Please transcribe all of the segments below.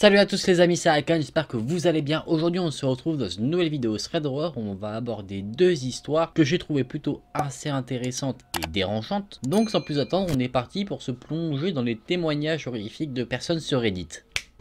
Salut à tous les amis, c'est Akan, j'espère que vous allez bien. Aujourd'hui, on se retrouve dans une nouvelle vidéo Thread Horror où on va aborder deux histoires que j'ai trouvées plutôt assez intéressantes et dérangeantes. Donc, sans plus attendre, on est parti pour se plonger dans les témoignages horrifiques de personnes sur Reddit.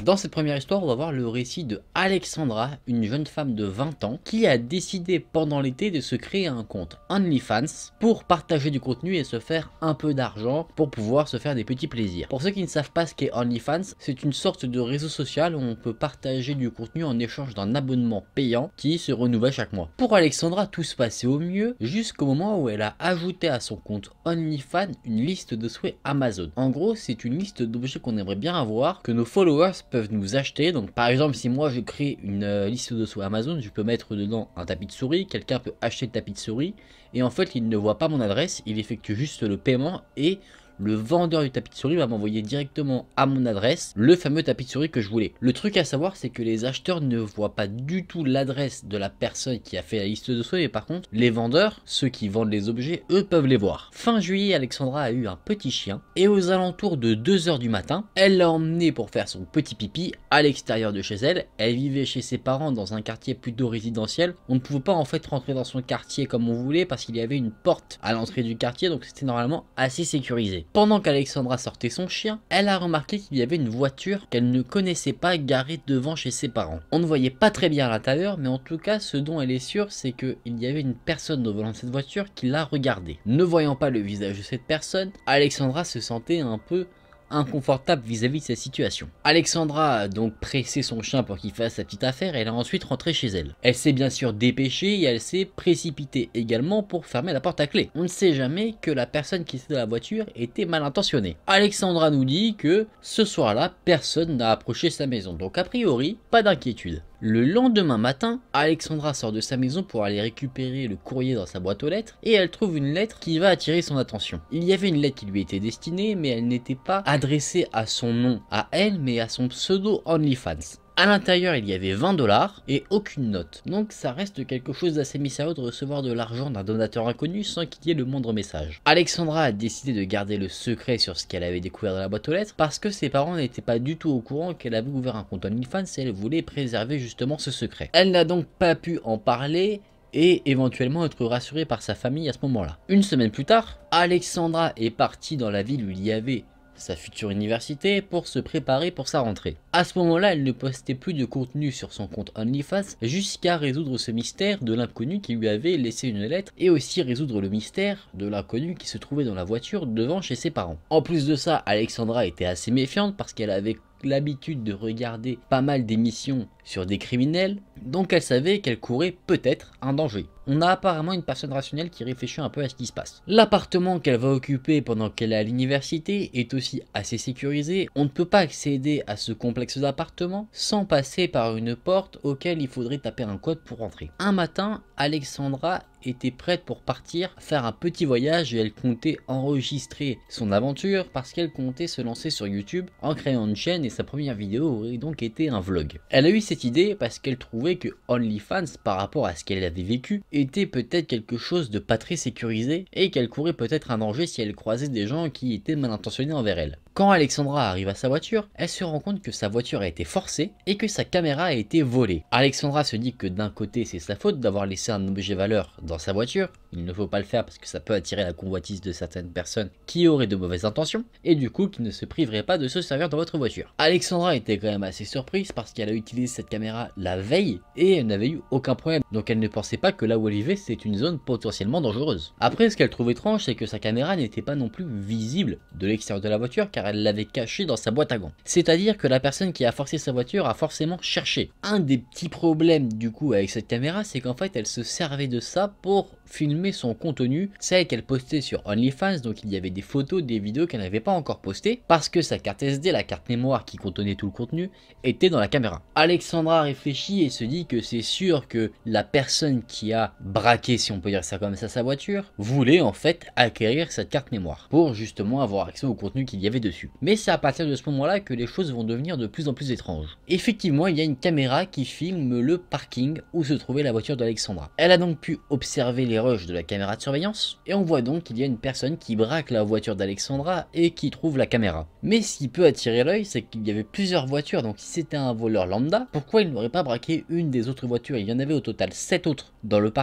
Dans cette première histoire, on va voir le récit de Alexandra, une jeune femme de 20 ans, qui a décidé pendant l'été de se créer un compte OnlyFans pour partager du contenu et se faire un peu d'argent pour pouvoir se faire des petits plaisirs. Pour ceux qui ne savent pas ce qu'est OnlyFans, c'est une sorte de réseau social où on peut partager du contenu en échange d'un abonnement payant qui se renouvelle chaque mois. Pour Alexandra, tout se passait au mieux jusqu'au moment où elle a ajouté à son compte OnlyFans une liste de souhaits Amazon. En gros, c'est une liste d'objets qu'on aimerait bien avoir, que nos followers peuvent nous acheter. Donc par exemple, si moi je crée une euh, liste de sur Amazon, je peux mettre dedans un tapis de souris, quelqu'un peut acheter le tapis de souris, et en fait il ne voit pas mon adresse, il effectue juste le paiement et le vendeur du tapis de souris va m'envoyer directement à mon adresse le fameux tapis de souris que je voulais. Le truc à savoir, c'est que les acheteurs ne voient pas du tout l'adresse de la personne qui a fait la liste de souris, Et par contre, les vendeurs, ceux qui vendent les objets, eux peuvent les voir. Fin juillet, Alexandra a eu un petit chien, et aux alentours de 2h du matin, elle l'a emmené pour faire son petit pipi à l'extérieur de chez elle. Elle vivait chez ses parents dans un quartier plutôt résidentiel. On ne pouvait pas en fait rentrer dans son quartier comme on voulait parce qu'il y avait une porte à l'entrée du quartier, donc c'était normalement assez sécurisé. Pendant qu'Alexandra sortait son chien, elle a remarqué qu'il y avait une voiture qu'elle ne connaissait pas garée devant chez ses parents. On ne voyait pas très bien à l'intérieur, mais en tout cas, ce dont elle est sûre, c'est qu'il y avait une personne au volant de cette voiture qui l'a regardée. Ne voyant pas le visage de cette personne, Alexandra se sentait un peu inconfortable vis-à-vis de sa situation. Alexandra a donc pressé son chien pour qu'il fasse sa petite affaire et elle a ensuite rentré chez elle. Elle s'est bien sûr dépêchée et elle s'est précipitée également pour fermer la porte à clé. On ne sait jamais que la personne qui était dans la voiture était mal intentionnée. Alexandra nous dit que ce soir-là, personne n'a approché sa maison, donc a priori, pas d'inquiétude. Le lendemain matin, Alexandra sort de sa maison pour aller récupérer le courrier dans sa boîte aux lettres et elle trouve une lettre qui va attirer son attention. Il y avait une lettre qui lui était destinée mais elle n'était pas adressée à son nom, à elle, mais à son pseudo OnlyFans. À l'intérieur, il y avait 20 dollars et aucune note. Donc ça reste quelque chose d'assez mystérieux de recevoir de l'argent d'un donateur inconnu sans qu'il y ait le moindre message. Alexandra a décidé de garder le secret sur ce qu'elle avait découvert dans la boîte aux lettres parce que ses parents n'étaient pas du tout au courant qu'elle avait ouvert un compte OnlyFans et elle voulait préserver justement ce secret. Elle n'a donc pas pu en parler et éventuellement être rassurée par sa famille à ce moment-là. Une semaine plus tard, Alexandra est partie dans la ville où il y avait sa future université, pour se préparer pour sa rentrée. À ce moment-là, elle ne postait plus de contenu sur son compte OnlyFans jusqu'à résoudre ce mystère de l'inconnu qui lui avait laissé une lettre et aussi résoudre le mystère de l'inconnu qui se trouvait dans la voiture devant chez ses parents. En plus de ça, Alexandra était assez méfiante parce qu'elle avait l'habitude de regarder pas mal d'émissions sur des criminels, donc elle savait qu'elle courait peut-être un danger on a apparemment une personne rationnelle qui réfléchit un peu à ce qui se passe. L'appartement qu'elle va occuper pendant qu'elle est à l'université est aussi assez sécurisé. On ne peut pas accéder à ce complexe d'appartements sans passer par une porte auquel il faudrait taper un code pour rentrer. Un matin, Alexandra était prête pour partir faire un petit voyage et elle comptait enregistrer son aventure parce qu'elle comptait se lancer sur YouTube en créant une chaîne et sa première vidéo aurait donc été un vlog. Elle a eu cette idée parce qu'elle trouvait que OnlyFans par rapport à ce qu'elle avait vécu était peut-être quelque chose de pas très sécurisé et qu'elle courait peut-être un danger si elle croisait des gens qui étaient mal intentionnés envers elle. Quand Alexandra arrive à sa voiture, elle se rend compte que sa voiture a été forcée et que sa caméra a été volée. Alexandra se dit que d'un côté c'est sa faute d'avoir laissé un objet valeur dans sa voiture, il ne faut pas le faire parce que ça peut attirer la convoitise de certaines personnes qui auraient de mauvaises intentions, et du coup qui ne se priveraient pas de se servir dans votre voiture. Alexandra était quand même assez surprise parce qu'elle a utilisé cette caméra la veille et elle n'avait eu aucun problème, donc elle ne pensait pas que là où Olivier c'est une zone potentiellement dangereuse. Après, ce qu'elle trouve étrange, c'est que sa caméra n'était pas non plus visible de l'extérieur de la voiture car elle l'avait cachée dans sa boîte à gants. C'est-à-dire que la personne qui a forcé sa voiture a forcément cherché. Un des petits problèmes du coup avec cette caméra, c'est qu'en fait, elle se servait de ça pour filmer son contenu, celle qu'elle postait sur OnlyFans, donc il y avait des photos, des vidéos qu'elle n'avait pas encore postées, parce que sa carte SD, la carte mémoire qui contenait tout le contenu, était dans la caméra. Alexandra réfléchit et se dit que c'est sûr que la personne qui a braquer braqué, si on peut dire ça comme ça, sa voiture, voulait en fait acquérir cette carte mémoire pour justement avoir accès au contenu qu'il y avait dessus. Mais c'est à partir de ce moment-là que les choses vont devenir de plus en plus étranges. Effectivement, il y a une caméra qui filme le parking où se trouvait la voiture d'Alexandra. Elle a donc pu observer les rushs de la caméra de surveillance et on voit donc qu'il y a une personne qui braque la voiture d'Alexandra et qui trouve la caméra. Mais ce qui peut attirer l'œil, c'est qu'il y avait plusieurs voitures, donc si c'était un voleur lambda, pourquoi il n'aurait pas braqué une des autres voitures Il y en avait au total 7 autres dans le parking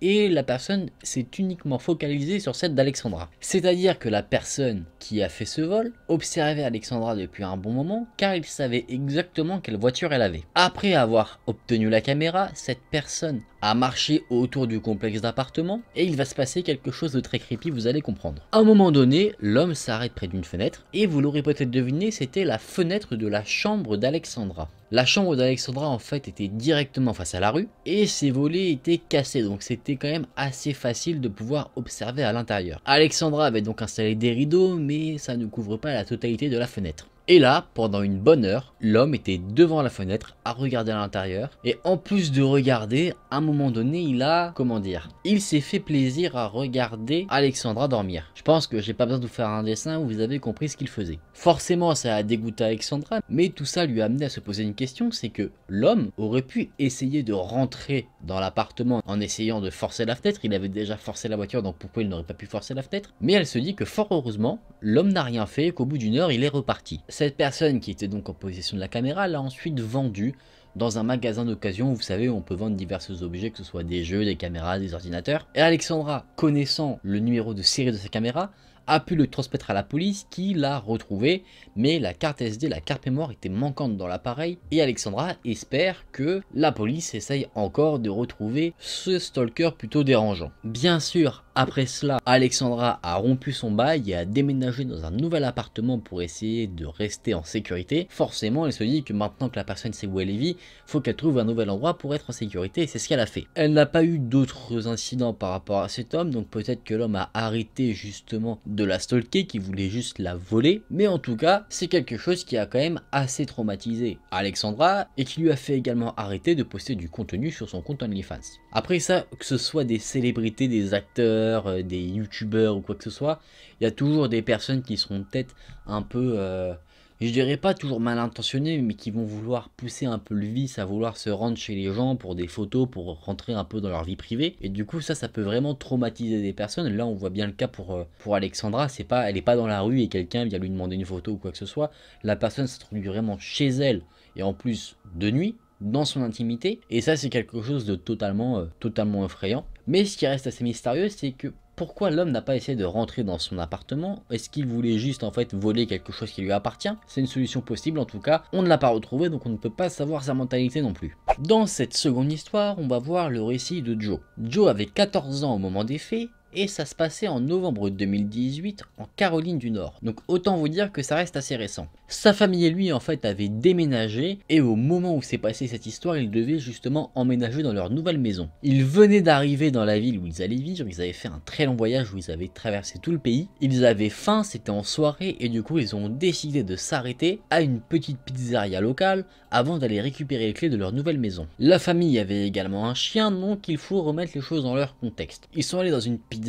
et la personne s'est uniquement focalisée sur celle d'Alexandra. C'est-à-dire que la personne qui a fait ce vol observait Alexandra depuis un bon moment car il savait exactement quelle voiture elle avait. Après avoir obtenu la caméra, cette personne à marcher autour du complexe d'appartements et il va se passer quelque chose de très creepy, vous allez comprendre. À un moment donné, l'homme s'arrête près d'une fenêtre et vous l'aurez peut-être deviné, c'était la fenêtre de la chambre d'Alexandra. La chambre d'Alexandra en fait était directement face à la rue et ses volets étaient cassés donc c'était quand même assez facile de pouvoir observer à l'intérieur. Alexandra avait donc installé des rideaux mais ça ne couvre pas la totalité de la fenêtre. Et là, pendant une bonne heure, l'homme était devant la fenêtre à regarder à l'intérieur. Et en plus de regarder, à un moment donné, il a, comment dire, il s'est fait plaisir à regarder Alexandra dormir. Je pense que j'ai pas besoin de vous faire un dessin où vous avez compris ce qu'il faisait. Forcément, ça a dégoûté Alexandra, mais tout ça lui a amené à se poser une question, c'est que l'homme aurait pu essayer de rentrer dans l'appartement en essayant de forcer la fenêtre. Il avait déjà forcé la voiture, donc pourquoi il n'aurait pas pu forcer la fenêtre Mais elle se dit que fort heureusement, l'homme n'a rien fait et qu'au bout d'une heure, il est reparti. Cette personne qui était donc en possession de la caméra l'a ensuite vendue dans un magasin d'occasion, vous savez, on peut vendre divers objets, que ce soit des jeux, des caméras, des ordinateurs. Et Alexandra, connaissant le numéro de série de sa caméra, a pu le transmettre à la police qui l'a retrouvé, mais la carte SD, la carte mémoire était manquante dans l'appareil et Alexandra espère que la police essaye encore de retrouver ce stalker plutôt dérangeant. Bien sûr, après cela, Alexandra a rompu son bail et a déménagé dans un nouvel appartement pour essayer de rester en sécurité. Forcément, elle se dit que maintenant que la personne sait où elle vit, faut qu'elle trouve un nouvel endroit pour être en sécurité c'est ce qu'elle a fait. Elle n'a pas eu d'autres incidents par rapport à cet homme, donc peut-être que l'homme a arrêté justement de la stalker, qui voulait juste la voler, mais en tout cas, c'est quelque chose qui a quand même assez traumatisé Alexandra et qui lui a fait également arrêter de poster du contenu sur son compte OnlyFans. Après ça, que ce soit des célébrités, des acteurs, euh, des youtubeurs ou quoi que ce soit, il y a toujours des personnes qui seront peut-être un peu... Euh, je dirais pas toujours mal intentionnés, mais qui vont vouloir pousser un peu le vice à vouloir se rendre chez les gens pour des photos, pour rentrer un peu dans leur vie privée. Et du coup, ça, ça peut vraiment traumatiser des personnes. Là, on voit bien le cas pour, euh, pour Alexandra. C'est pas, elle est pas dans la rue et quelqu'un vient lui demander une photo ou quoi que ce soit. La personne se trouve vraiment chez elle et en plus de nuit dans son intimité et ça c'est quelque chose de totalement euh, totalement effrayant mais ce qui reste assez mystérieux c'est que pourquoi l'homme n'a pas essayé de rentrer dans son appartement Est-ce qu'il voulait juste en fait voler quelque chose qui lui appartient C'est une solution possible en tout cas, on ne l'a pas retrouvé donc on ne peut pas savoir sa mentalité non plus. Dans cette seconde histoire, on va voir le récit de Joe. Joe avait 14 ans au moment des faits, et ça se passait en novembre 2018 en Caroline du Nord. Donc autant vous dire que ça reste assez récent. Sa famille et lui en fait avaient déménagé et au moment où s'est passée cette histoire, ils devaient justement emménager dans leur nouvelle maison. Ils venaient d'arriver dans la ville où ils allaient vivre, ils avaient fait un très long voyage où ils avaient traversé tout le pays. Ils avaient faim, c'était en soirée et du coup ils ont décidé de s'arrêter à une petite pizzeria locale avant d'aller récupérer les clés de leur nouvelle maison. La famille avait également un chien donc il faut remettre les choses dans leur contexte. Ils sont allés dans une pizzeria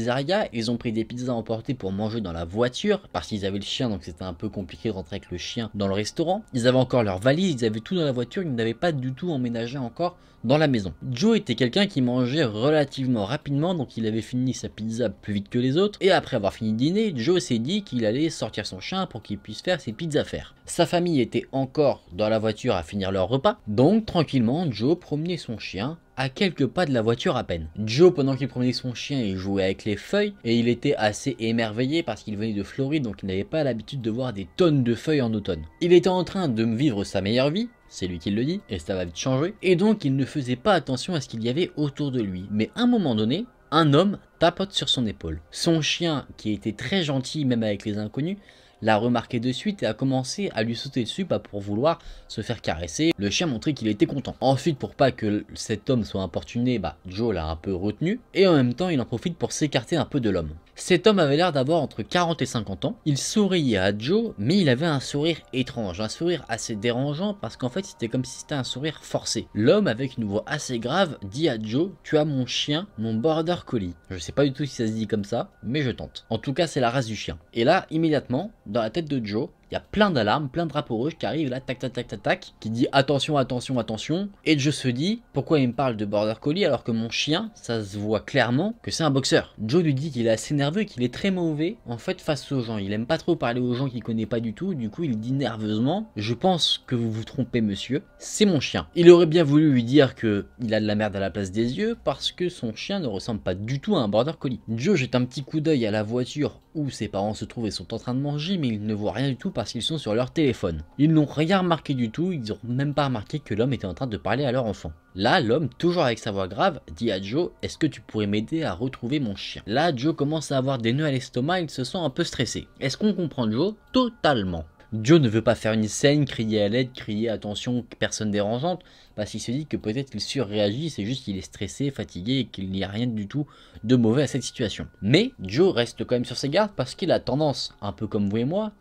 ils ont pris des pizzas emportées pour manger dans la voiture, parce qu'ils avaient le chien, donc c'était un peu compliqué de rentrer avec le chien dans le restaurant. Ils avaient encore leur valise, ils avaient tout dans la voiture, ils n'avaient pas du tout emménagé encore dans la maison. Joe était quelqu'un qui mangeait relativement rapidement, donc il avait fini sa pizza plus vite que les autres, et après avoir fini dîner, Joe s'est dit qu'il allait sortir son chien pour qu'il puisse faire ses pizzas à faire. Sa famille était encore dans la voiture à finir leur repas, donc tranquillement, Joe promenait son chien à quelques pas de la voiture à peine. Joe, pendant qu'il promenait son chien, il jouait avec les feuilles et il était assez émerveillé parce qu'il venait de Floride donc il n'avait pas l'habitude de voir des tonnes de feuilles en automne. Il était en train de vivre sa meilleure vie, c'est lui qui le dit, et ça va vite changer, et donc il ne faisait pas attention à ce qu'il y avait autour de lui. Mais à un moment donné, un homme tapote sur son épaule. Son chien, qui était très gentil même avec les inconnus, l'a remarqué de suite et a commencé à lui sauter dessus pour vouloir se faire caresser. Le chien montrait qu'il était content. Ensuite, pour pas que cet homme soit importuné, bah, Joe l'a un peu retenu et en même temps, il en profite pour s'écarter un peu de l'homme. Cet homme avait l'air d'avoir entre 40 et 50 ans. Il souriait à Joe, mais il avait un sourire étrange, un sourire assez dérangeant parce qu'en fait, c'était comme si c'était un sourire forcé. L'homme, avec une voix assez grave, dit à Joe Tu as mon chien, mon border collie. Je sais pas du tout si ça se dit comme ça, mais je tente. En tout cas, c'est la race du chien. Et là, immédiatement, dans la tête de Joe, il y a plein d'alarmes, plein de drapeaux rouges qui arrivent là, tac, tac, tac, tac, qui dit attention, attention, attention. Et je se dit pourquoi il me parle de Border Collie alors que mon chien, ça se voit clairement que c'est un boxeur. Joe lui dit qu'il est assez nerveux qu'il est très mauvais en fait face aux gens. Il aime pas trop parler aux gens qu'il connaît pas du tout. Du coup, il dit nerveusement Je pense que vous vous trompez, monsieur. C'est mon chien. Il aurait bien voulu lui dire que il a de la merde à la place des yeux parce que son chien ne ressemble pas du tout à un Border Collie. Joe jette un petit coup d'œil à la voiture où ses parents se trouvent et sont en train de manger, mais il ne voit rien du tout parce qu'ils sont sur leur téléphone. Ils n'ont rien remarqué du tout, ils n'ont même pas remarqué que l'homme était en train de parler à leur enfant. Là, l'homme, toujours avec sa voix grave, dit à Joe « Est-ce que tu pourrais m'aider à retrouver mon chien ?» Là, Joe commence à avoir des nœuds à l'estomac, il se sent un peu stressé. Est-ce qu'on comprend Joe Totalement. Joe ne veut pas faire une scène, crier à l'aide, crier attention, personne dérangeante, parce qu'il se dit que peut-être qu'il surréagit, c'est juste qu'il est stressé, fatigué et qu'il n'y a rien du tout de mauvais à cette situation. Mais Joe reste quand même sur ses gardes parce qu'il a tendance, un peu comme vous et moi,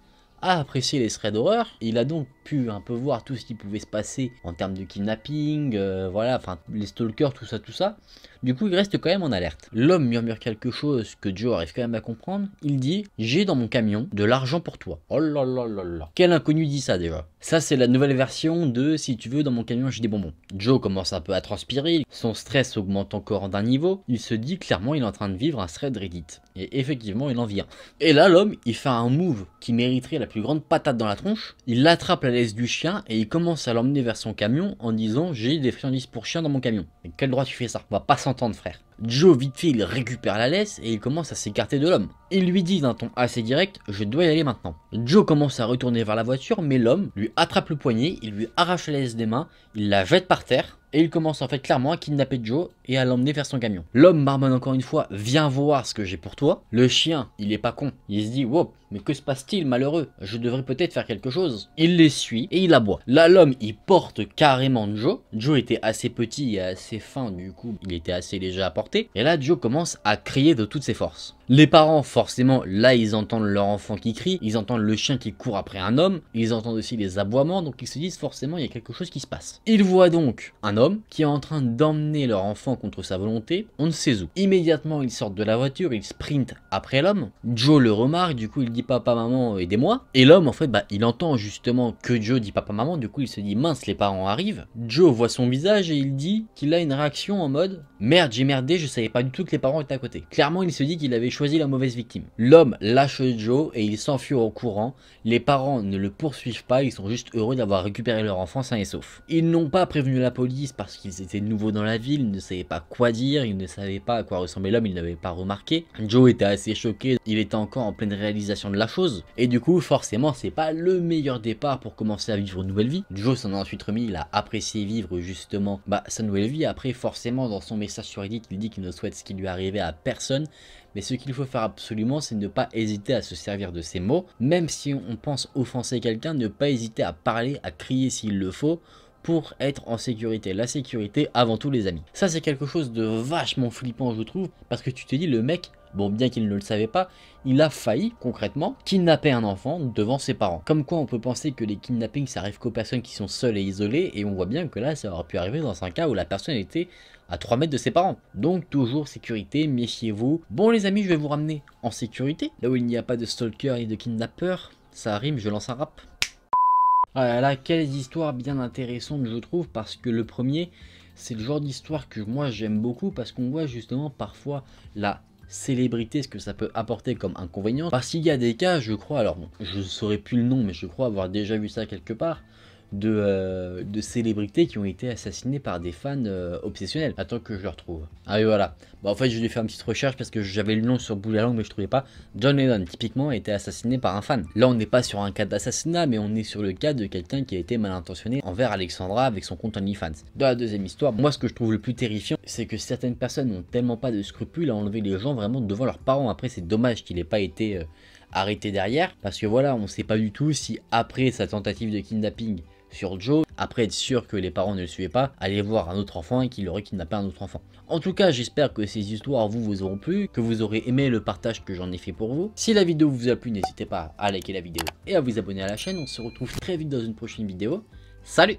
a apprécié les threads d'horreur. Il a donc pu un peu voir tout ce qui pouvait se passer en termes de kidnapping, euh, voilà, enfin les stalkers, tout ça, tout ça. Du coup, il reste quand même en alerte. L'homme murmure quelque chose que Joe arrive quand même à comprendre. Il dit J'ai dans mon camion de l'argent pour toi. Oh là là là là. Quel inconnu dit ça déjà ça, c'est la nouvelle version de Si tu veux, dans mon camion, j'ai des bonbons. Joe commence un peu à transpirer, son stress augmente encore d'un niveau. Il se dit clairement, il est en train de vivre un thread Reddit. Et effectivement, il en vient. Et là, l'homme, il fait un move qui mériterait la plus grande patate dans la tronche. Il l'attrape à l'aise du chien et il commence à l'emmener vers son camion en disant J'ai des friandises pour chien dans mon camion. Mais quel droit tu fais ça On va pas s'entendre, frère. Joe vite fait il récupère la laisse et il commence à s'écarter de l'homme. Il lui dit d'un ton assez direct je dois y aller maintenant. Joe commence à retourner vers la voiture mais l'homme lui attrape le poignet, il lui arrache la laisse des mains, il la jette par terre et il commence en fait clairement à kidnapper Joe et à l'emmener vers son camion. L'homme marmonne encore une fois, viens voir ce que j'ai pour toi. Le chien, il est pas con, il se dit, wow, mais que se passe-t-il malheureux Je devrais peut-être faire quelque chose. Il les suit et il aboie. Là l'homme, il porte carrément Joe. Joe était assez petit et assez fin du coup, il était assez léger à porter. Et là Joe commence à crier de toutes ses forces. Les parents, forcément, là, ils entendent leur enfant qui crie, ils entendent le chien qui court après un homme, ils entendent aussi les aboiements, donc ils se disent forcément, il y a quelque chose qui se passe. Ils voient donc un homme qui est en train d'emmener leur enfant contre sa volonté, on ne sait où. Immédiatement, ils sortent de la voiture, ils sprintent après l'homme. Joe le remarque, du coup, il dit papa, maman, aidez-moi. Et l'homme, en fait, bah, il entend justement que Joe dit papa, maman, du coup, il se dit mince, les parents arrivent. Joe voit son visage et il dit qu'il a une réaction en mode merde, j'ai merdé, je savais pas du tout que les parents étaient à côté. Clairement, il se dit qu'il avait choisi la mauvaise victime. L'homme lâche Joe et il s'enfuit au courant. Les parents ne le poursuivent pas, ils sont juste heureux d'avoir récupéré leur enfant sain et sauf. Ils n'ont pas prévenu la police parce qu'ils étaient nouveaux dans la ville, ils ne savaient pas quoi dire, ils ne savaient pas à quoi ressemblait l'homme, ils n'avaient pas remarqué. Joe était assez choqué, il était encore en pleine réalisation de la chose, et du coup forcément c'est pas le meilleur départ pour commencer à vivre une nouvelle vie. Joe s'en a ensuite remis, il a apprécié vivre justement bah, sa nouvelle vie, après forcément dans son message sur Reddit il dit qu'il ne souhaite ce qui lui arrivait à personne, mais ce qu'il faut faire absolument, c'est ne pas hésiter à se servir de ses mots. Même si on pense offenser quelqu'un, ne pas hésiter à parler, à crier s'il le faut, pour être en sécurité. La sécurité avant tout les amis. Ça c'est quelque chose de vachement flippant je trouve parce que tu te dis le mec bon bien qu'il ne le savait pas, il a failli concrètement kidnapper un enfant devant ses parents. Comme quoi on peut penser que les kidnappings ça arrive qu'aux personnes qui sont seules et isolées et on voit bien que là ça aurait pu arriver dans un cas où la personne était à 3 mètres de ses parents. Donc toujours sécurité, méfiez-vous. Bon les amis je vais vous ramener en sécurité, là où il n'y a pas de stalker et de kidnappeur, Ça rime, je lance un rap. Ah là là, quelles histoires bien intéressantes je trouve, parce que le premier, c'est le genre d'histoire que moi j'aime beaucoup, parce qu'on voit justement parfois la célébrité, ce que ça peut apporter comme inconvénient. Parce qu'il y a des cas, je crois, alors bon, je ne saurais plus le nom, mais je crois avoir déjà vu ça quelque part, euh, de, célébrités qui ont été assassinées par des fans euh, obsessionnels. Attends que je le retrouve. Ah oui, voilà. Bah, en fait, je ai fait une petite recherche parce que j'avais le nom sur boule bout langue, mais je ne trouvais pas. John Lennon, typiquement, a été assassiné par un fan. Là, on n'est pas sur un cas d'assassinat, mais on est sur le cas de quelqu'un qui a été mal intentionné envers Alexandra avec son compte OnlyFans. Dans la deuxième histoire, moi, ce que je trouve le plus terrifiant, c'est que certaines personnes n'ont tellement pas de scrupules à enlever les gens vraiment devant leurs parents. Après, c'est dommage qu'il n'ait pas été. Euh, arrêté derrière parce que voilà on ne sait pas du tout si après sa tentative de kidnapping sur Joe, après être sûr que les parents ne le suivaient pas, aller voir un autre enfant et qu'il aurait kidnappé un autre enfant. En tout cas, j'espère que ces histoires vous, vous auront plu, que vous aurez aimé le partage que j'en ai fait pour vous. Si la vidéo vous a plu, n'hésitez pas à liker la vidéo et à vous abonner à la chaîne. On se retrouve très vite dans une prochaine vidéo. Salut